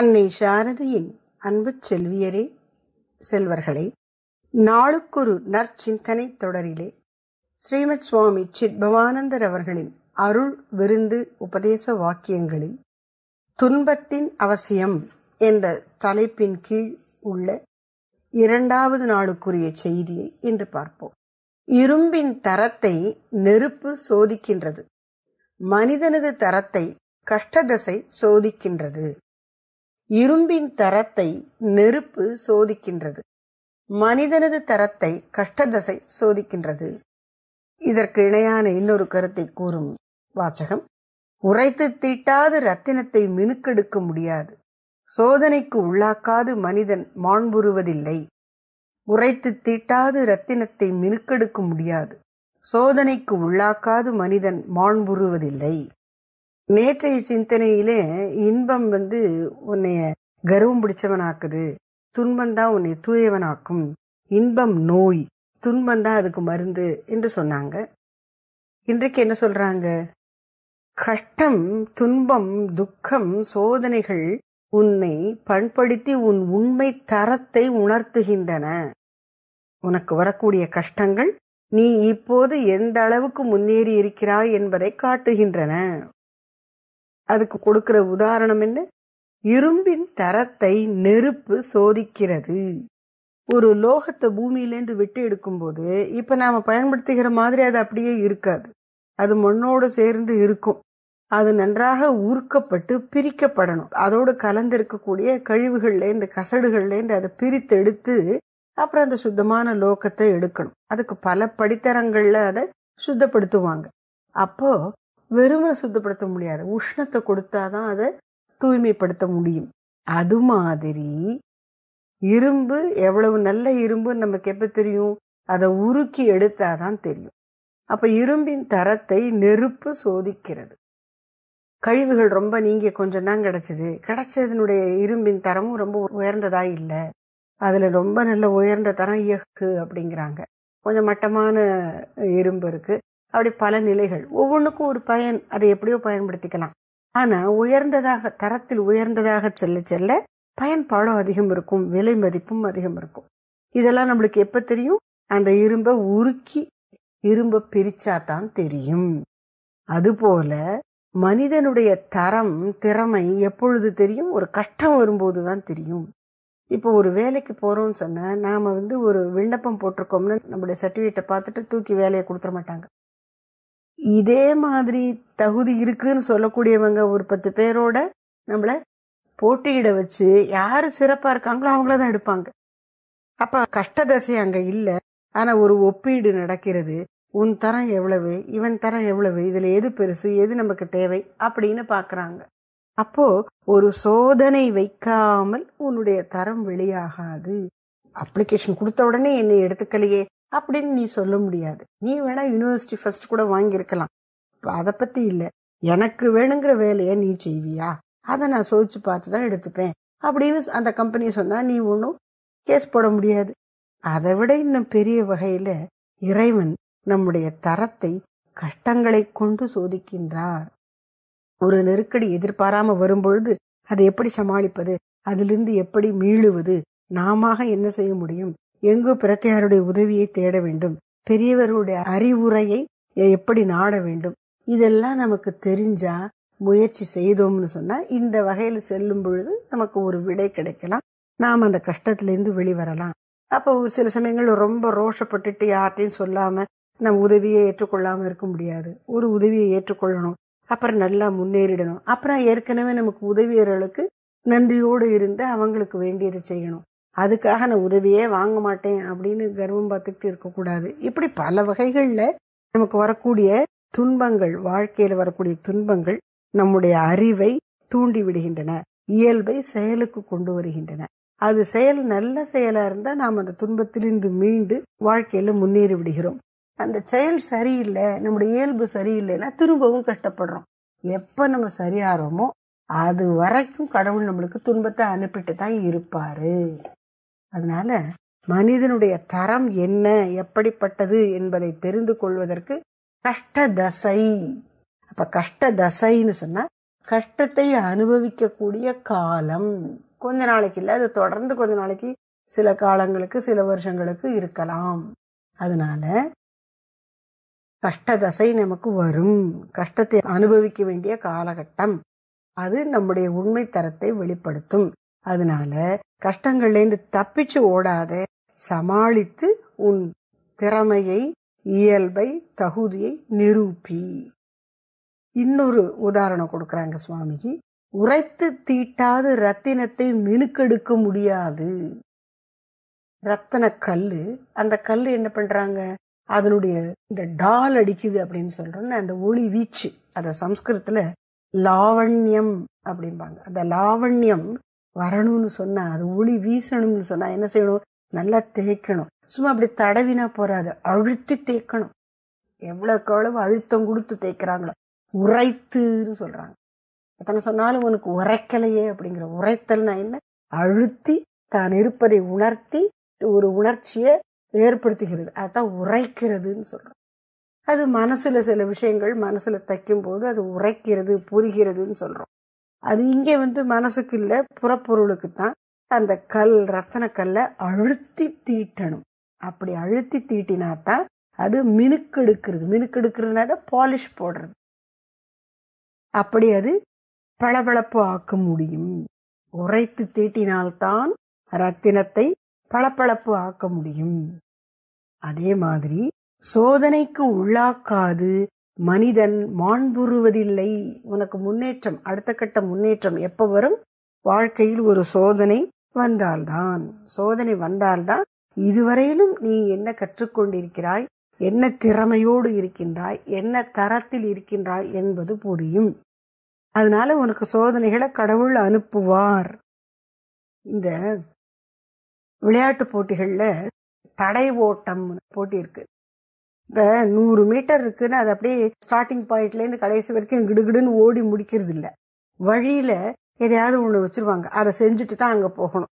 அன்னை சாரதியின் அன்பு செல்வியரே செல்வர்களே நாளுக்கொரு நற்சிந்தனை தொடரிலே ஸ்ரீமத் சுவாமி சித்பவானந்தர் அவர்களின் அருள் விருந்து உபதேச வாக்கியங்களில் துன்பத்தின் அவசியம் என்ற தலைப்பின் கீழ் உள்ள இரண்டாவது நாளுக்குரிய செய்தியை இன்று பார்ப்போம் இரும்பின் தரத்தை நெருப்பு சோதிக்கின்றது மனிதனது தரத்தை கஷ்டதசை சோதிக்கின்றது இரும்பின் தரத்தை நெருப்பு சோதிக்கின்றது மனிதனது தரத்தை கஷ்டதசை சோதிக்கின்றது இதற்கு இணையான இன்னொரு கருத்தை கூறும் வாசகம் உரைத்து தீட்டாது ரத்தினத்தை மினுக்கெடுக்க முடியாது சோதனைக்கு உள்ளாக்காது மனிதன் மாண்புறுவதில்லை உரைத்து தீட்டாது ரத்தினத்தை மினுக்கெடுக்க முடியாது சோதனைக்கு உள்ளாக்காது மனிதன் மாண்புறுவதில்லை நேற்றைய சிந்தனையிலே இன்பம் வந்து உன்னைய கர்வம் பிடிச்சவனாக்குது துன்பந்தான் உன்னை தூயவனாக்கும் இன்பம் நோய் துன்பந்தான் அதுக்கு மருந்து என்று சொன்னாங்க இன்றைக்கு என்ன சொல்றாங்க கஷ்டம் துன்பம் துக்கம் சோதனைகள் உன்னை பண்படுத்தி உன் உண்மை தரத்தை உணர்த்துகின்றன உனக்கு வரக்கூடிய கஷ்டங்கள் நீ இப்போது எந்த அளவுக்கு முன்னேறி இருக்கிறாய் என்பதை காட்டுகின்றன அதுக்கு கொடுக்கிற உதாரணம் என்ன இரும்பின் தரத்தை நெருப்பு சோதிக்கிறது ஒரு லோகத்தை பூமியிலேருந்து எடுக்கும் எடுக்கும்போது இப்போ நாம் பயன்படுத்துகிற மாதிரி அது அப்படியே இருக்காது அது மண்ணோடு சேர்ந்து இருக்கும் அது நன்றாக உருக்கப்பட்டு பிரிக்கப்படணும் அதோடு கலந்திருக்கக்கூடிய கழிவுகள்லேருந்து கசடுகள்லேருந்து அதை பிரித்தெடுத்து அப்புறம் அந்த சுத்தமான லோகத்தை எடுக்கணும் அதுக்கு பல படித்தரங்களில் அதை சுத்தப்படுத்துவாங்க அப்போது வெறுமனை சுத்தப்படுத்த முடியாது உஷ்ணத்தை கொடுத்தா தான் அதை தூய்மைப்படுத்த முடியும் அது மாதிரி இரும்பு எவ்வளவு நல்ல இரும்பு நமக்கு எப்போ தெரியும் அதை உருக்கி எடுத்தால் தான் தெரியும் அப்போ இரும்பின் தரத்தை நெருப்பு சோதிக்கிறது கழிவுகள் ரொம்ப நீங்கள் கொஞ்சம் தான் கிடச்சிது கிடச்சதனுடைய இரும்பின் தரமும் ரொம்ப உயர்ந்ததாக இல்லை அதில் ரொம்ப நல்ல உயர்ந்த தரம் இயக்கு அப்படிங்கிறாங்க கொஞ்சம் மட்டமான இரும்பு இருக்குது அப்படி பல நிலைகள் ஒவ்வொன்றுக்கும் ஒரு பயன் அதை எப்படியோ பயன்படுத்திக்கலாம் ஆனால் உயர்ந்ததாக தரத்தில் உயர்ந்ததாக செல்ல செல்ல பயன்பாடும் அதிகம் இருக்கும் விலை மதிப்பும் அதிகம் இருக்கும் இதெல்லாம் நம்மளுக்கு எப்போ தெரியும் அந்த இரும்பை உருக்கி இரும்பை தான் தெரியும் அதுபோல மனிதனுடைய தரம் திறமை எப்பொழுது தெரியும் ஒரு கஷ்டம் வரும்போது தான் தெரியும் இப்போ ஒரு வேலைக்கு போகிறோம்னு சொன்னால் நாம் வந்து ஒரு விண்ணப்பம் போட்டிருக்கோம்னு நம்மளுடைய சர்டிஃபிகேட்டை பார்த்துட்டு தூக்கி வேலையை கொடுத்துட மாட்டாங்க இதே மாதிரி தகுதி இருக்குன்னு சொல்லக்கூடியவங்க ஒரு பத்து பேரோட நம்மளை போட்டியிட வச்சு யார் சிறப்பாக இருக்காங்களோ அவங்கள தான் எடுப்பாங்க அப்போ தசை அங்கே இல்லை ஆனால் ஒரு ஒப்பீடு நடக்கிறது உன் தரம் எவ்வளவு இவன் தரம் எவ்வளவு இதில் எது பெருசு எது நமக்கு தேவை அப்படின்னு பார்க்குறாங்க அப்போ ஒரு சோதனை வைக்காமல் உன்னுடைய தரம் வெளியாகாது அப்ளிகேஷன் கொடுத்த உடனே என்னை எடுத்துக்கலையே அப்படின்னு நீ சொல்ல முடியாது நீ வேணா யூனிவர்சிட்டி ஃபர்ஸ்ட் கூட வாங்கியிருக்கலாம் அதை பற்றி இல்லை எனக்கு வேணுங்கிற வேலையை நீ செய்வியா அதை நான் சோதிச்சு பார்த்து தான் எடுத்துப்பேன் அப்படின்னு அந்த கம்பெனியை சொன்னால் நீ ஒன்றும் கேஸ் போட முடியாது அதை விட இன்னும் பெரிய வகையில் இறைவன் நம்முடைய தரத்தை கஷ்டங்களை கொண்டு சோதிக்கின்றார் ஒரு நெருக்கடி எதிர்பாராம வரும்பொழுது அதை எப்படி சமாளிப்பது அதிலிருந்து எப்படி மீளுவது நாம என்ன செய்ய முடியும் எங்கு பிரத்தையாருடைய உதவியை தேட வேண்டும் பெரியவர்களுடைய அறிவுரையை எப்படி நாட வேண்டும் இதெல்லாம் நமக்கு தெரிஞ்சா முயற்சி செய்தோம்னு சொன்னால் இந்த வகையில் செல்லும் பொழுது நமக்கு ஒரு விடை கிடைக்கலாம் நாம் அந்த கஷ்டத்துலேருந்து வெளிவரலாம் அப்போ சில சமயங்கள் ரொம்ப ரோஷப்பட்டுட்டு யார்ட்டையும் சொல்லாமல் நம்ம உதவியை ஏற்றுக்கொள்ளாமல் இருக்க முடியாது ஒரு உதவியை ஏற்றுக்கொள்ளணும் அப்புறம் நல்லா முன்னேறிடணும் அப்புறம் ஏற்கனவே நமக்கு உதவியர்களுக்கு நன்றியோடு இருந்து அவங்களுக்கு வேண்டியதை செய்யணும் அதுக்காக நான் உதவியே வாங்க மாட்டேன் அப்படின்னு கர்வம் பார்த்துக்கிட்டு இருக்கக்கூடாது இப்படி பல வகைகளில் நமக்கு வரக்கூடிய துன்பங்கள் வாழ்க்கையில் வரக்கூடிய துன்பங்கள் நம்முடைய அறிவை தூண்டி விடுகின்றன இயல்பை செயலுக்கு கொண்டு வருகின்றன அது செயல் நல்ல செயலாக இருந்தால் நாம் அந்த துன்பத்திலிருந்து மீண்டு வாழ்க்கையில் முன்னேறி விடுகிறோம் அந்த செயல் சரியில்லை நம்முடைய இயல்பு சரியில்லைன்னா திரும்பவும் கஷ்டப்படுறோம் எப்போ நம்ம சரியாகிறோமோ அது வரைக்கும் கடவுள் நம்மளுக்கு துன்பத்தை அனுப்பிட்டு தான் இருப்பார் அதனால மனிதனுடைய தரம் என்ன எப்படிப்பட்டது என்பதை தெரிந்து கொள்வதற்கு கஷ்ட தசை அப்ப கஷ்ட தசைன்னு சொன்னா கஷ்டத்தை அனுபவிக்கக்கூடிய காலம் கொஞ்ச நாளைக்கு இல்லை அது தொடர்ந்து கொஞ்ச நாளைக்கு சில காலங்களுக்கு சில வருஷங்களுக்கு இருக்கலாம் அதனால தசை நமக்கு வரும் கஷ்டத்தை அனுபவிக்க வேண்டிய காலகட்டம் அது நம்முடைய உண்மை தரத்தை வெளிப்படுத்தும் அதனால கஷ்டங்கள்லேருந்து தப்பிச்சு ஓடாத சமாளித்து உன் திறமையை இயல்பை தகுதியை நிரூபி இன்னொரு உதாரணம் கொடுக்குறாங்க சுவாமிஜி உரைத்து தீட்டாது ரத்தினத்தை மினுக்கெடுக்க முடியாது ரத்தன கல் அந்த கல் என்ன பண்றாங்க அதனுடைய இந்த டால் அடிக்குது அப்படின்னு சொல்றோம்னா அந்த ஒளி வீச்சு அதை சம்ஸ்கிருத்தில் லாவண்யம் அப்படிம்பாங்க அந்த லாவண்யம் வரணும்னு சொன்னால் அது ஒளி வீசணும்னு சொன்னால் என்ன செய்யணும் நல்லா தேய்க்கணும் சும்மா அப்படி தடவினா போறாது அழுத்தி தேய்க்கணும் எவ்வளவு எவ்வளவு அழுத்தம் கொடுத்து தேய்க்கிறாங்களோ உரைத்துன்னு சொல்கிறாங்க எத்தனை சொன்னாலும் உனக்கு உரைக்கலையே அப்படிங்கிற உரைத்தல்னா என்ன அழுத்தி தான் இருப்பதை உணர்த்தி ஒரு உணர்ச்சியை ஏற்படுத்துகிறது அதான் உரைக்கிறதுன்னு சொல்கிறோம் அது மனசில் சில விஷயங்கள் மனசில் தைக்கும் போது அது உரைக்கிறது புரிகிறதுன்னு சொல்கிறோம் அது இங்கே வந்து மனசுக்கு இல்லை புறப்பொருளுக்கு தான் அந்த கல் ரத்தன கல்லை அழுத்தி தீட்டணும் அப்படி அழுத்தி தீட்டினா தான் அது மினுக்கெடுக்கிறது மினுக்கெடுக்கிறதுனால பாலிஷ் போடுறது அப்படி அது பளபளப்பு ஆக்க முடியும் உரைத்து தீட்டினால்தான் ரத்தினத்தை பளபளப்பு ஆக்க முடியும் அதே மாதிரி சோதனைக்கு உள்ளாக்காது மனிதன் மாண்புறுவதில்லை உனக்கு முன்னேற்றம் அடுத்த கட்ட முன்னேற்றம் எப்போ வரும் வாழ்க்கையில் ஒரு சோதனை வந்தால்தான் சோதனை வந்தால்தான் இதுவரையிலும் நீ என்ன கற்றுக்கொண்டிருக்கிறாய் என்ன திறமையோடு இருக்கின்றாய் என்ன தரத்தில் இருக்கின்றாய் என்பது புரியும் அதனால உனக்கு சோதனைகளை கடவுள் அனுப்புவார் இந்த விளையாட்டு போட்டிகளில் தடை ஓட்டம் போட்டி இருக்கு இப்போ நூறு மீட்டர் இருக்குன்னு அது அப்படியே ஸ்டார்டிங் பாயிண்ட்லேருந்து கடைசி வரைக்கும் கிடுகிடுன்னு ஓடி முடிக்கிறது இல்லை வழியில் எதையாவது ஒன்று வச்சுருவாங்க அதை செஞ்சுட்டு தான் அங்கே போகணும்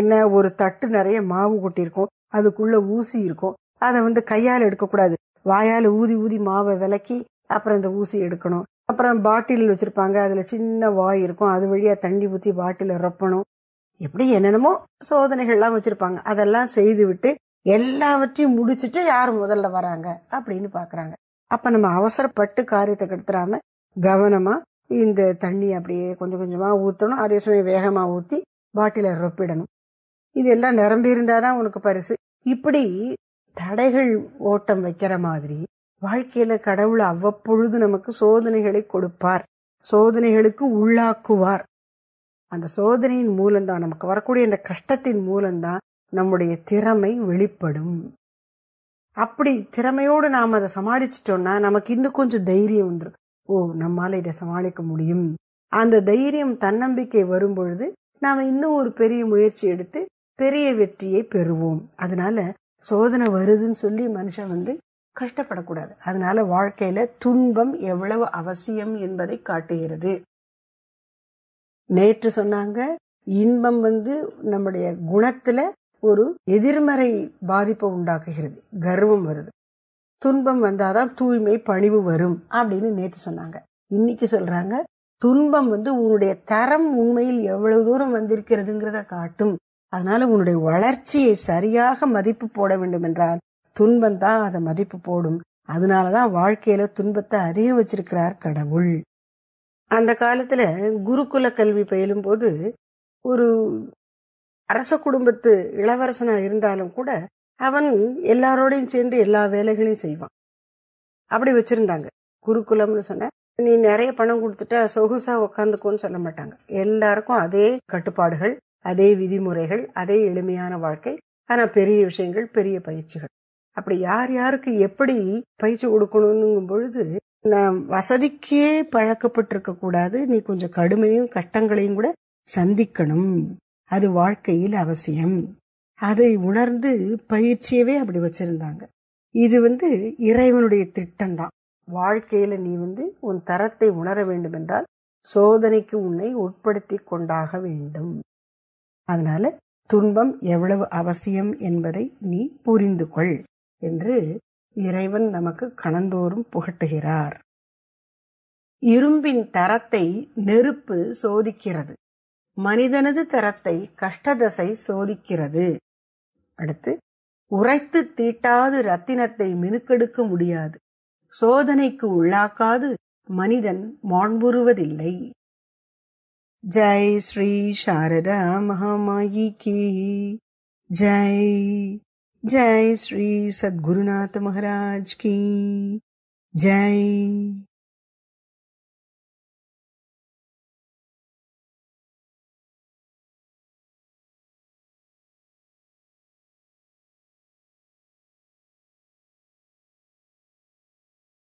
என்ன ஒரு தட்டு நிறைய மாவு கொட்டியிருக்கும் அதுக்குள்ளே ஊசி இருக்கும் அதை வந்து கையால் எடுக்கக்கூடாது வாயால் ஊதி ஊதி மாவை விலக்கி அப்புறம் இந்த ஊசி எடுக்கணும் அப்புறம் பாட்டில் வச்சுருப்பாங்க அதில் சின்ன வாய் இருக்கும் அது வழியாக தண்ணி ஊற்றி பாட்டிலை ரொப்பணும் எப்படி என்னென்னமோ சோதனைகள்லாம் வச்சுருப்பாங்க அதெல்லாம் செய்து விட்டு எல்லாவற்றையும் முடிச்சுட்டு யார் முதல்ல வராங்க அப்படின்னு பார்க்குறாங்க அப்போ நம்ம அவசரப்பட்டு காரியத்தை கெடுத்துடாம கவனமாக இந்த தண்ணி அப்படியே கொஞ்சம் கொஞ்சமாக ஊற்றணும் அதே சமயம் வேகமாக ஊற்றி பாட்டிலை ரொப்பிடணும் இதெல்லாம் நிரம்பியிருந்தால் தான் உனக்கு பரிசு இப்படி தடைகள் ஓட்டம் வைக்கிற மாதிரி வாழ்க்கையில் கடவுள் அவ்வப்பொழுது நமக்கு சோதனைகளை கொடுப்பார் சோதனைகளுக்கு உள்ளாக்குவார் அந்த சோதனையின் மூலம்தான் நமக்கு வரக்கூடிய இந்த கஷ்டத்தின் மூலம்தான் நம்முடைய திறமை வெளிப்படும் அப்படி திறமையோடு நாம் அதை சமாளிச்சிட்டோம்னா நமக்கு இன்னும் கொஞ்சம் தைரியம் வந்துடும் ஓ நம்மால் இதை சமாளிக்க முடியும் அந்த தைரியம் தன்னம்பிக்கை வரும்பொழுது நாம் இன்னும் ஒரு பெரிய முயற்சி எடுத்து பெரிய வெற்றியை பெறுவோம் அதனால சோதனை வருதுன்னு சொல்லி மனுஷன் வந்து கஷ்டப்படக்கூடாது அதனால வாழ்க்கையில துன்பம் எவ்வளவு அவசியம் என்பதை காட்டுகிறது நேற்று சொன்னாங்க இன்பம் வந்து நம்முடைய குணத்துல ஒரு எதிர்மறை பாதிப்பை உண்டாக்குகிறது கர்வம் வருது துன்பம் வந்தாதான் தூய்மை பணிவு வரும் அப்படின்னு நேற்று சொன்னாங்க இன்னைக்கு சொல்றாங்க துன்பம் வந்து உன்னுடைய தரம் உண்மையில் எவ்வளவு தூரம் வந்திருக்கிறதுங்கிறத காட்டும் அதனால உன்னுடைய வளர்ச்சியை சரியாக மதிப்பு போட வேண்டும் என்றால் துன்பம் தான் அதை மதிப்பு போடும் அதனாலதான் வாழ்க்கையில துன்பத்தை அதிக வச்சிருக்கிறார் கடவுள் அந்த காலத்துல குருகுல கல்வி பயிலும் போது ஒரு அரச குடும்பத்து இளவரசனா இருந்தாலும் கூட அவன் எல்லாரோடையும் சேர்ந்து எல்லா வேலைகளையும் செய்வான் அப்படி வச்சிருந்தாங்க குருகுலம்னு சொன்ன நீ நிறைய பணம் கொடுத்துட்டா சொகுசா உக்காந்துக்கோன்னு சொல்ல மாட்டாங்க எல்லாருக்கும் அதே கட்டுப்பாடுகள் அதே விதிமுறைகள் அதே எளிமையான வாழ்க்கை ஆனா பெரிய விஷயங்கள் பெரிய பயிற்சிகள் அப்படி யார் யாருக்கு எப்படி பயிற்சி கொடுக்கணும்னுங்கும் பொழுது நான் வசதிக்கே பழக்கப்பட்டிருக்க கூடாது நீ கொஞ்சம் கடுமையும் கஷ்டங்களையும் கூட சந்திக்கணும் அது வாழ்க்கையில் அவசியம் அதை உணர்ந்து பயிற்சியவே அப்படி வச்சுருந்தாங்க இது வந்து இறைவனுடைய திட்டம்தான் வாழ்க்கையில் நீ வந்து உன் தரத்தை உணர வேண்டும் என்றால் சோதனைக்கு உன்னை உட்படுத்தி கொண்டாக வேண்டும் அதனால துன்பம் எவ்வளவு அவசியம் என்பதை நீ புரிந்து கொள் என்று இறைவன் நமக்கு கணந்தோறும் புகட்டுகிறார் இரும்பின் தரத்தை நெருப்பு சோதிக்கிறது மனிதனது தரத்தை கஷ்டதசை சோதிக்கிறது அடுத்து உரைத்து தீட்டாது ரத்தினத்தை மினுக்கெடுக்க முடியாது சோதனைக்கு உள்ளாக்காது மனிதன் மாண்புறுவதில்லை ஜெய் ஸ்ரீ சாரதா மகாமாயி கி ஜெய் ஜெய் ஸ்ரீ சத்குருநாத் மகாராஜ் கி ஜெய்